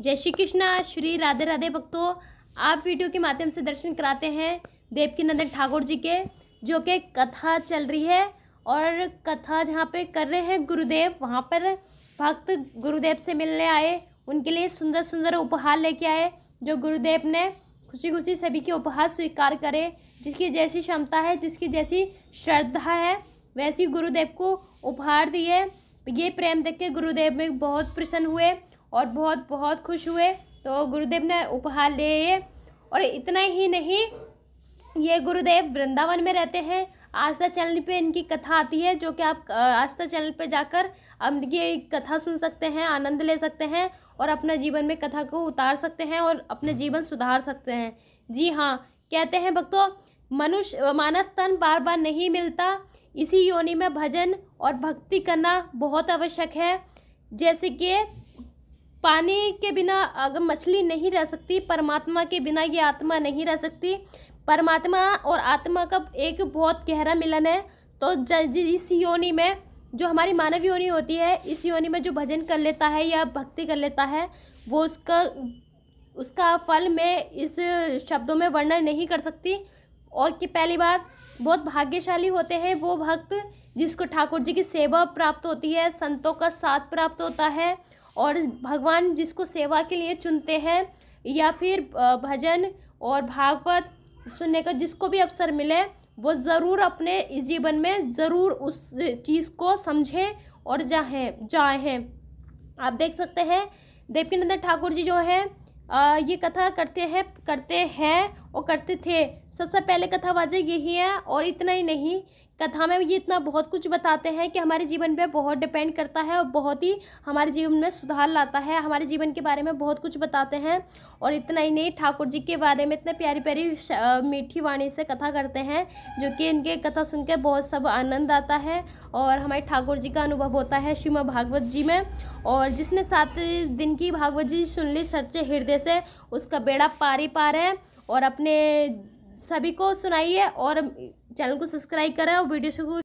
जय श्री कृष्णा श्री राधे राधे भक्तों आप वीडियो के माध्यम से दर्शन कराते हैं देवकी नंदन ठाकुर जी के जो कि कथा चल रही है और कथा जहाँ पे कर रहे हैं गुरुदेव वहाँ पर भक्त गुरुदेव से मिलने आए उनके लिए सुंदर सुंदर उपहार लेके आए जो गुरुदेव ने खुशी खुशी सभी के उपहार स्वीकार करे जिसकी जैसी क्षमता है जिसकी जैसी श्रद्धा है वैसी गुरुदेव को उपहार दिए ये प्रेम देख के गुरुदेव में बहुत प्रसन्न हुए और बहुत बहुत खुश हुए तो गुरुदेव ने उपहार लिए और इतना ही नहीं ये गुरुदेव वृंदावन में रहते हैं आस्था चैनल पे इनकी कथा आती है जो कि आप आस्था चैनल पे जाकर अब इनकी कथा सुन सकते हैं आनंद ले सकते हैं और अपने जीवन में कथा को उतार सकते हैं और अपने जीवन सुधार सकते हैं जी हाँ कहते हैं भक्तों मनुष्य मानस तन बार बार नहीं मिलता इसी योनि में भजन और भक्ति करना बहुत आवश्यक है जैसे कि पानी के बिना अगर मछली नहीं रह सकती परमात्मा के बिना ये आत्मा नहीं रह सकती परमात्मा और आत्मा का एक बहुत गहरा मिलन है तो इस योनि में जो हमारी मानव योनि होती है इस योनि में जो भजन कर लेता है या भक्ति कर लेता है वो उसका उसका फल मैं इस शब्दों में वर्णन नहीं कर सकती और कि पहली बात बहुत भाग्यशाली होते हैं वो भक्त जिसको ठाकुर जी की सेवा प्राप्त होती है संतों का साथ प्राप्त होता है और भगवान जिसको सेवा के लिए चुनते हैं या फिर भजन और भागवत सुनने का जिसको भी अवसर मिले वो ज़रूर अपने इस जीवन में ज़रूर उस चीज़ को समझें और जाहें जाएँ आप देख सकते हैं देवकी ठाकुर जी जो हैं ये कथा करते हैं करते हैं और करते थे सबसे पहले कथावाचक यही है और इतना ही नहीं कथा में ये इतना बहुत कुछ बताते हैं कि हमारे जीवन पे बहुत डिपेंड करता है और बहुत ही हमारे जीवन में सुधार लाता है हमारे जीवन के बारे में बहुत कुछ बताते हैं और इतना ही नहीं ठाकुर जी के बारे में इतने प्यारी प्यारी मीठी वाणी से कथा करते हैं जो कि इनके कथा सुनकर बहुत सब आनंद आता है और हमारे ठाकुर जी का अनुभव होता है श्रीमा भागवत जी में और जिसने सात दिन की भागवत जी सुन ली सच्चे हृदय से उसका बेड़ा पारी पार है और अपने सभी को सुनाइए और चैनल को सब्सक्राइब करें और वीडियो को